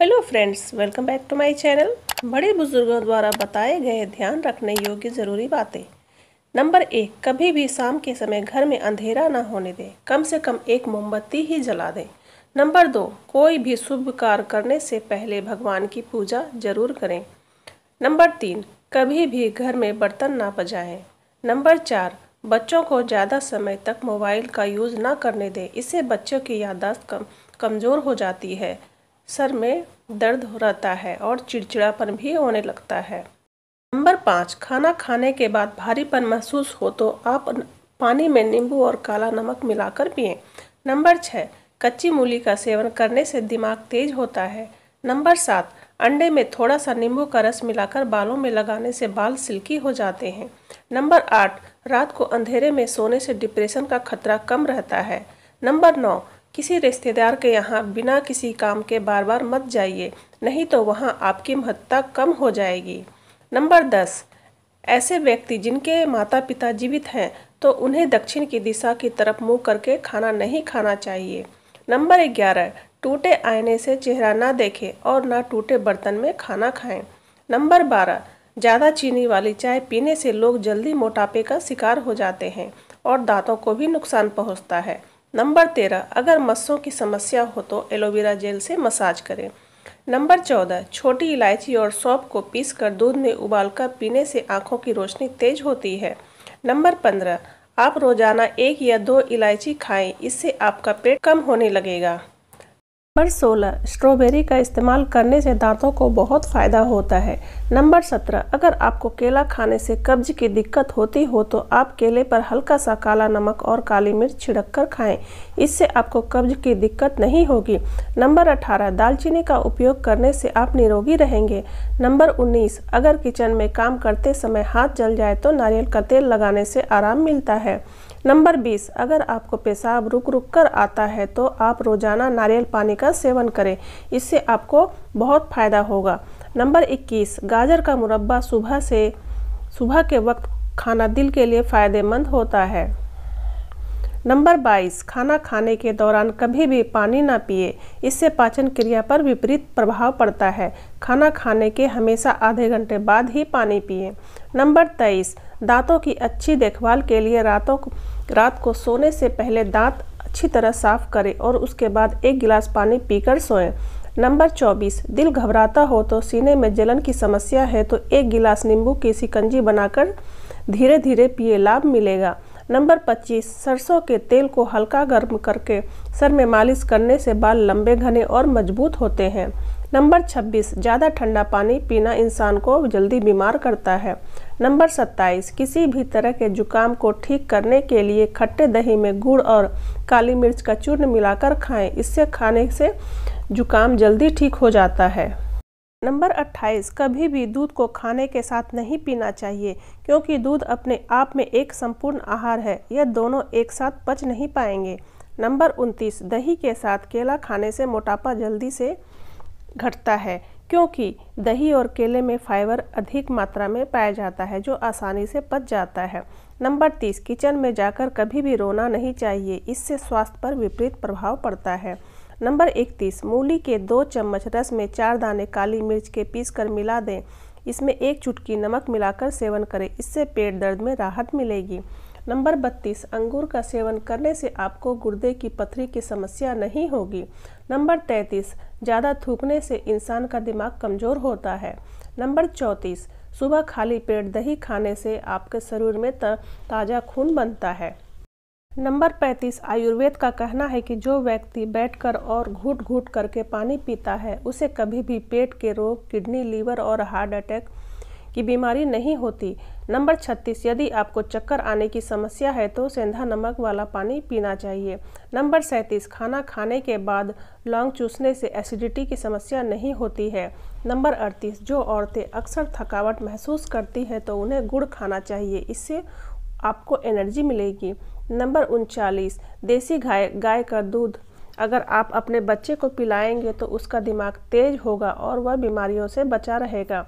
Hello friends welcome back to my channel बड़े बुजुर्गों द्वारा बताए गए ध्यान रखने योग्य ज़रूरी बातें नंबर एक कभी भी शाम के समय घर में अंधेरा ना होने दें कम से कम एक मोमबत्ती ही जला दें नंबर दो कोई भी शुभ कार्य करने से पहले भगवान की पूजा जरूर करें नंबर तीन कभी भी घर में बर्तन ना बजाएं नंबर चार बच्चों को ज़्यादा समय तक मोबाइल का यूज़ ना करने दें इससे बच्चों की याददाश्त कम कमज़ोर हो जाती है सर में दर्द रहता है और चिड़चिड़ापन भी होने लगता है नंबर पाँच खाना खाने के बाद भारीपन महसूस हो तो आप पानी में नींबू और काला नमक मिलाकर पिए नंबर छः कच्ची मूली का सेवन करने से दिमाग तेज होता है नंबर सात अंडे में थोड़ा सा नींबू का रस मिलाकर बालों में लगाने से बाल सिल्की हो जाते हैं नंबर आठ रात को अंधेरे में सोने से डिप्रेशन का खतरा कम रहता है नंबर नौ किसी रिश्तेदार के यहाँ बिना किसी काम के बार बार मत जाइए नहीं तो वहाँ आपकी महत्ता कम हो जाएगी नंबर दस ऐसे व्यक्ति जिनके माता पिता जीवित हैं तो उन्हें दक्षिण की दिशा की तरफ मुंह करके खाना नहीं खाना चाहिए नंबर ग्यारह टूटे आईने से चेहरा ना देखें और ना टूटे बर्तन में खाना खाएं नंबर बारह ज़्यादा चीनी वाली चाय पीने से लोग जल्दी मोटापे का शिकार हो जाते हैं और दांतों को भी नुकसान पहुंचता है नंबर तेरह अगर मस्सों की समस्या हो तो एलोवेरा जेल से मसाज करें नंबर चौदह छोटी इलायची और सौंप को पीस कर दूध में उबालकर पीने से आँखों की रोशनी तेज होती है नंबर पंद्रह आप रोजाना एक या दो इलायची खाएं इससे आपका पेट कम होने लगेगा नंबर सोलह स्ट्रॉबेरी का इस्तेमाल करने से दांतों को बहुत फ़ायदा होता है नंबर सत्रह अगर आपको केला खाने से कब्ज की दिक्कत होती हो तो आप केले पर हल्का सा काला नमक और काली मिर्च छिड़क कर खाएँ इससे आपको कब्ज की दिक्कत नहीं होगी नंबर अठारह दालचीनी का उपयोग करने से आप निरोगी रहेंगे नंबर उन्नीस अगर किचन में काम करते समय हाथ जल जाए तो नारियल का तेल लगाने से आराम मिलता है नंबर बीस अगर आपको पेशाब रुक रुक कर आता है तो आप रोज़ाना नारियल पानी का सेवन करें इससे आपको बहुत फ़ायदा होगा नंबर इक्कीस गाजर का मुरब्बा सुबह से सुबह के वक्त खाना दिल के लिए फ़ायदेमंद होता है नंबर 22 खाना खाने के दौरान कभी भी पानी ना पिए इससे पाचन क्रिया पर विपरीत प्रभाव पड़ता है खाना खाने के हमेशा आधे घंटे बाद ही पानी पिए नंबर तेईस दांतों की अच्छी देखभाल के लिए रातों को रात को सोने से पहले दांत अच्छी तरह साफ करें और उसके बाद एक गिलास पानी पीकर सोएं नंबर 24 दिल घबराता हो तो सीने में जलन की समस्या है तो एक गिलास नींबू की सिकंजी बनाकर धीरे धीरे पिए लाभ मिलेगा नंबर 25 सरसों के तेल को हल्का गर्म करके सर में मालिश करने से बाल लंबे घने और मजबूत होते हैं नंबर 26 ज़्यादा ठंडा पानी पीना इंसान को जल्दी बीमार करता है नंबर 27 किसी भी तरह के जुकाम को ठीक करने के लिए खट्टे दही में गुड़ और काली मिर्च का चूर्ण मिलाकर खाएं इससे खाने से जुकाम जल्दी ठीक हो जाता है नंबर 28 कभी भी दूध को खाने के साथ नहीं पीना चाहिए क्योंकि दूध अपने आप में एक संपूर्ण आहार है यह दोनों एक साथ पच नहीं पाएंगे नंबर 29 दही के साथ केला खाने से मोटापा जल्दी से घटता है क्योंकि दही और केले में फाइबर अधिक मात्रा में पाया जाता है जो आसानी से पच जाता है नंबर तीस किचन में जाकर कभी भी रोना नहीं चाहिए इससे स्वास्थ्य पर विपरीत प्रभाव पड़ता है नंबर इकतीस मूली के दो चम्मच रस में चार दाने काली मिर्च के पीस कर मिला दें इसमें एक चुटकी नमक मिलाकर सेवन करें इससे पेट दर्द में राहत मिलेगी नंबर बत्तीस अंगूर का सेवन करने से आपको गुर्दे की पथरी की समस्या नहीं होगी नंबर तैंतीस ज़्यादा थूकने से इंसान का दिमाग कमज़ोर होता है नंबर चौंतीस सुबह खाली पेट दही खाने से आपके शरीर में ताज़ा खून बनता है नंबर 35 आयुर्वेद का कहना है कि जो व्यक्ति बैठकर और घूट घूट करके पानी पीता है उसे कभी भी पेट के रोग किडनी लीवर और हार्ट अटैक कि बीमारी नहीं होती नंबर 36 यदि आपको चक्कर आने की समस्या है तो सेंधा नमक वाला पानी पीना चाहिए नंबर 37 खाना खाने के बाद लौंग चूसने से एसिडिटी की समस्या नहीं होती है नंबर 38 जो औरतें अक्सर थकावट महसूस करती हैं तो उन्हें गुड़ खाना चाहिए इससे आपको एनर्जी मिलेगी नंबर उनचालीस देसी गाय गाय का दूध अगर आप अपने बच्चे को पिलाएंगे तो उसका दिमाग तेज होगा और वह बीमारियों से बचा रहेगा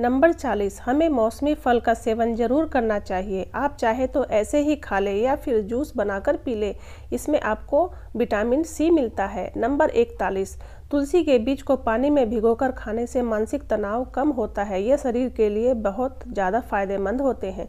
नंबर 40 हमें मौसमी फल का सेवन ज़रूर करना चाहिए आप चाहे तो ऐसे ही खा लें या फिर जूस बनाकर पी लें इसमें आपको विटामिन सी मिलता है नंबर इकतालीस तुलसी के बीज को पानी में भिगोकर खाने से मानसिक तनाव कम होता है यह शरीर के लिए बहुत ज़्यादा फायदेमंद होते हैं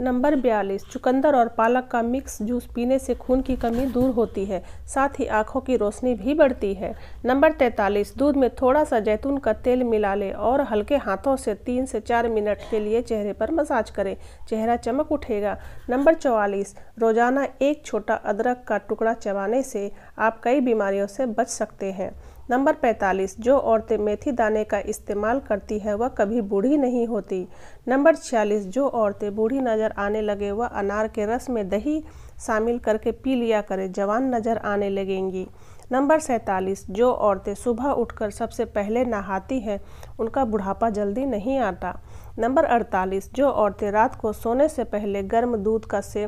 नंबर बयालीस चुकंदर और पालक का मिक्स जूस पीने से खून की कमी दूर होती है साथ ही आँखों की रोशनी भी बढ़ती है नंबर तैंतालीस दूध में थोड़ा सा जैतून का तेल मिला लें और हल्के हाथों से तीन से चार मिनट के लिए चेहरे पर मसाज करें चेहरा चमक उठेगा नंबर चौवालीस रोज़ाना एक छोटा अदरक का टुकड़ा चबाने से आप कई बीमारियों से बच सकते हैं नंबर 45 जो औरतें मेथी दाने का इस्तेमाल करती है वह कभी बूढ़ी नहीं होती नंबर 46 जो औरतें बूढ़ी नज़र आने लगे वह अनार के रस में दही शामिल करके पी लिया करें जवान नज़र आने लगेंगी नंबर सैंतालीस जो औरतें सुबह उठकर सबसे पहले नहाती हैं उनका बुढ़ापा जल्दी नहीं आता नंबर अड़तालीस जो औरतें रात को सोने से पहले गर्म दूध का से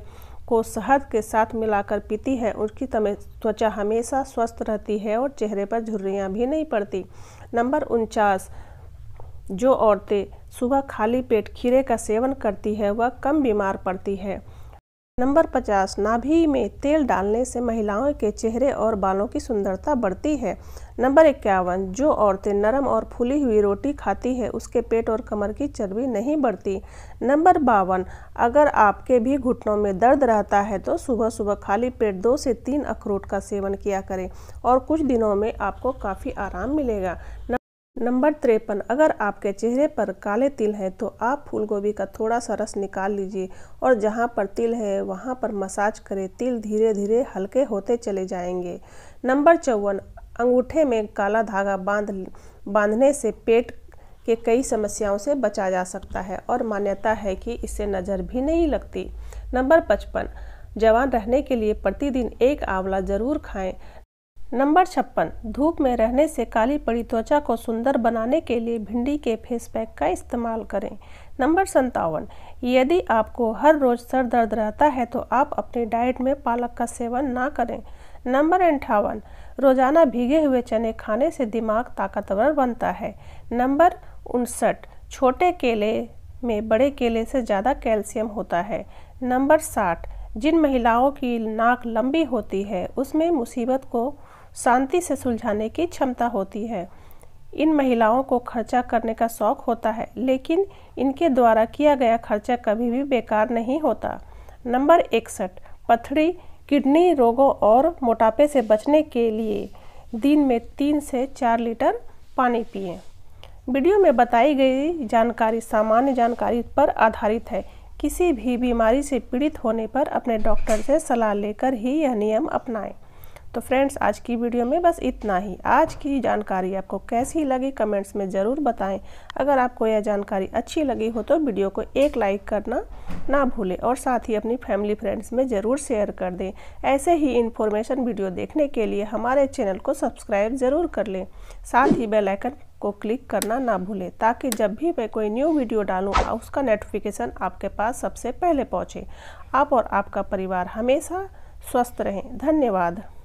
को शहद के साथ मिलाकर पीती है उसकी त्वचा हमेशा स्वस्थ रहती है और चेहरे पर झुर्रियाँ भी नहीं पड़ती नंबर उनचास जो औरतें सुबह खाली पेट खीरे का सेवन करती है वह कम बीमार पड़ती है नंबर पचास नाभि में तेल डालने से महिलाओं के चेहरे और बालों की सुंदरता बढ़ती है नंबर इक्यावन जो औरतें नरम और फूली हुई रोटी खाती है उसके पेट और कमर की चर्बी नहीं बढ़ती नंबर बावन अगर आपके भी घुटनों में दर्द रहता है तो सुबह सुबह खाली पेट दो से तीन अखरोट का सेवन किया करें और कुछ दिनों में आपको काफ़ी आराम मिलेगा नंबर तिरपन अगर आपके चेहरे पर काले तिल हैं तो आप फूलगोभी का थोड़ा सा रस निकाल लीजिए और जहाँ पर तिल है वहाँ पर मसाज करें तिल धीरे धीरे हल्के होते चले जाएंगे नंबर चौवन अंगूठे में काला धागा बांध बांधने से पेट के कई समस्याओं से बचा जा सकता है और मान्यता है कि इससे नज़र भी नहीं लगती नंबर पचपन जवान रहने के लिए प्रतिदिन एक आंवला जरूर खाएं नंबर छप्पन धूप में रहने से काली पड़ी त्वचा को सुंदर बनाने के लिए भिंडी के फेस पैक का इस्तेमाल करें नंबर संतावन यदि आपको हर रोज सर दर्द रहता है तो आप अपनी डाइट में पालक का सेवन ना करें नंबर अंठावन रोजाना भीगे हुए चने खाने से दिमाग ताकतवर बनता है नंबर उनसठ छोटे केले में बड़े केले से ज़्यादा कैल्शियम होता है नंबर साठ जिन महिलाओं की नाक लंबी होती है उसमें मुसीबत को शांति से सुलझाने की क्षमता होती है इन महिलाओं को खर्चा करने का शौक होता है लेकिन इनके द्वारा किया गया खर्चा कभी भी बेकार नहीं होता नंबर इकसठ पथरी किडनी रोगों और मोटापे से बचने के लिए दिन में तीन से चार लीटर पानी पिए वीडियो में बताई गई जानकारी सामान्य जानकारी पर आधारित है किसी भी बीमारी से पीड़ित होने पर अपने डॉक्टर से सलाह लेकर ही यह नियम अपनाएं। तो फ्रेंड्स आज की वीडियो में बस इतना ही आज की जानकारी आपको कैसी लगी कमेंट्स में ज़रूर बताएं अगर आपको यह जानकारी अच्छी लगी हो तो वीडियो को एक लाइक करना ना भूलें और साथ ही अपनी फैमिली फ्रेंड्स में ज़रूर शेयर कर दें ऐसे ही इन्फॉर्मेशन वीडियो देखने के लिए हमारे चैनल को सब्सक्राइब ज़रूर कर लें साथ ही बेलाइकन को क्लिक करना ना भूलें ताकि जब भी मैं कोई न्यू वीडियो डालूँ उसका नोटिफिकेशन आपके पास सबसे पहले पहुँचे आप और आपका परिवार हमेशा स्वस्थ रहें धन्यवाद